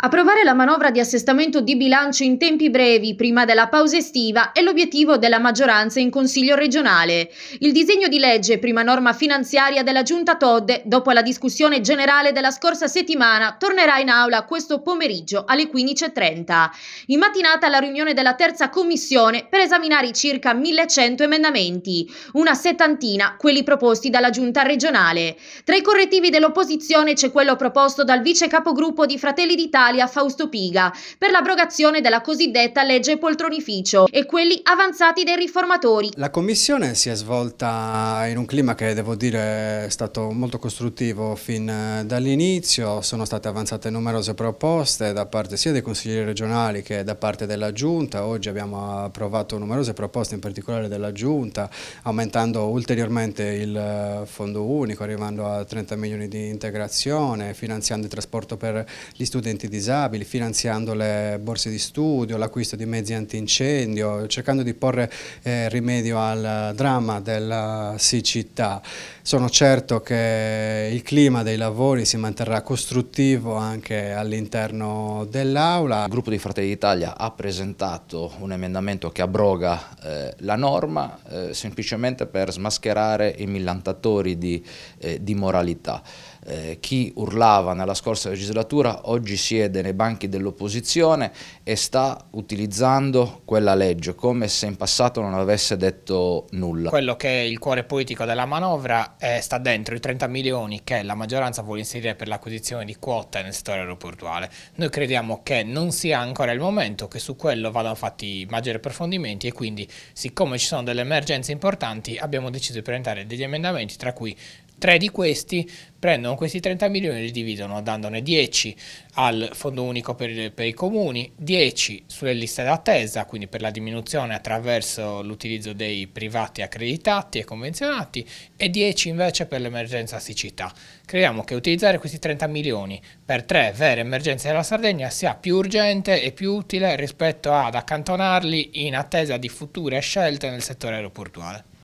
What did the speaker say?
Approvare la manovra di assestamento di bilancio in tempi brevi, prima della pausa estiva, è l'obiettivo della maggioranza in Consiglio regionale. Il disegno di legge, prima norma finanziaria della Giunta Todde, dopo la discussione generale della scorsa settimana, tornerà in aula questo pomeriggio alle 15.30. In mattinata la riunione della terza commissione per esaminare i circa 1100 emendamenti, una settantina quelli proposti dalla Giunta regionale. Tra i correttivi dell'opposizione c'è quello proposto dal vice capogruppo di Fratelli d'Italia Italia Fausto Piga per l'abrogazione della cosiddetta legge poltronificio e quelli avanzati dai riformatori. La commissione si è svolta in un clima che devo dire è stato molto costruttivo fin eh, dall'inizio, sono state avanzate numerose proposte da parte sia dei consiglieri regionali che da parte della Giunta, oggi abbiamo approvato numerose proposte in particolare della Giunta aumentando ulteriormente il eh, fondo unico arrivando a 30 milioni di integrazione, finanziando il trasporto per gli studenti di disabili, finanziando le borse di studio, l'acquisto di mezzi antincendio, cercando di porre eh, rimedio al dramma della siccità. Sono certo che il clima dei lavori si manterrà costruttivo anche all'interno dell'Aula. Il gruppo di Fratelli d'Italia ha presentato un emendamento che abroga eh, la norma eh, semplicemente per smascherare i millantatori di, eh, di moralità. Eh, chi urlava nella scorsa legislatura oggi si è siede nei banchi dell'opposizione e sta utilizzando quella legge come se in passato non avesse detto nulla. Quello che è il cuore politico della manovra è, eh, sta dentro i 30 milioni che la maggioranza vuole inserire per l'acquisizione di quote nel settore aeroportuale. Noi crediamo che non sia ancora il momento che su quello vadano fatti maggiori approfondimenti e quindi siccome ci sono delle emergenze importanti abbiamo deciso di presentare degli emendamenti tra cui Tre di questi prendono questi 30 milioni e li dividono dandone 10 al fondo unico per, per i comuni, 10 sulle liste d'attesa, quindi per la diminuzione attraverso l'utilizzo dei privati accreditati e convenzionati e 10 invece per l'emergenza siccità. Crediamo che utilizzare questi 30 milioni per tre vere emergenze della Sardegna sia più urgente e più utile rispetto ad accantonarli in attesa di future scelte nel settore aeroportuale.